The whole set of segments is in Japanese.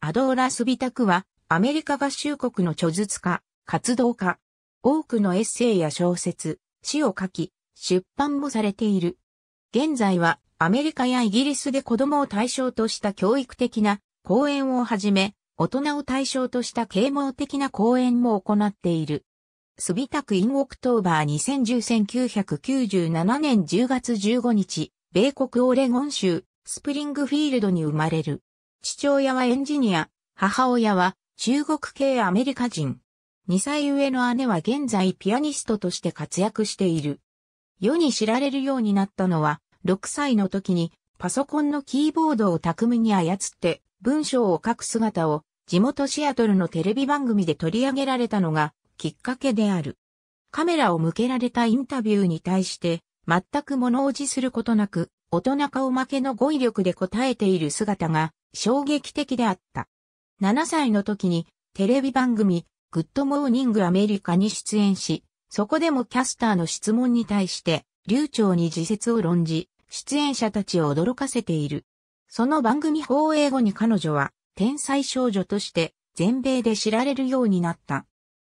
アドーラ・スビタクは、アメリカ合衆国の著述家、活動家。多くのエッセイや小説、詩を書き、出版もされている。現在は、アメリカやイギリスで子供を対象とした教育的な講演をはじめ、大人を対象とした啓蒙的な講演も行っている。スビタクインオクトーバー2010-1997年10月15日、米国オレゴン州、スプリングフィールドに生まれる。父親はエンジニア、母親は中国系アメリカ人。2歳上の姉は現在ピアニストとして活躍している。世に知られるようになったのは、6歳の時にパソコンのキーボードを巧みに操って文章を書く姿を地元シアトルのテレビ番組で取り上げられたのがきっかけである。カメラを向けられたインタビューに対して全く物おじすることなく大人顔負けの語彙力で答えている姿が衝撃的であった。7歳の時にテレビ番組グッドモーニングアメリカに出演し、そこでもキャスターの質問に対して流暢に自説を論じ、出演者たちを驚かせている。その番組放映後に彼女は天才少女として全米で知られるようになった。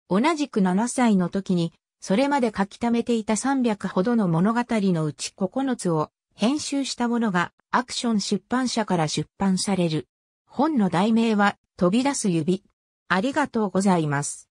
同じく7歳の時に、それまで書き溜めていた300ほどの物語のうち9つを編集したものがアクション出版社から出版される。本の題名は飛び出す指。ありがとうございます。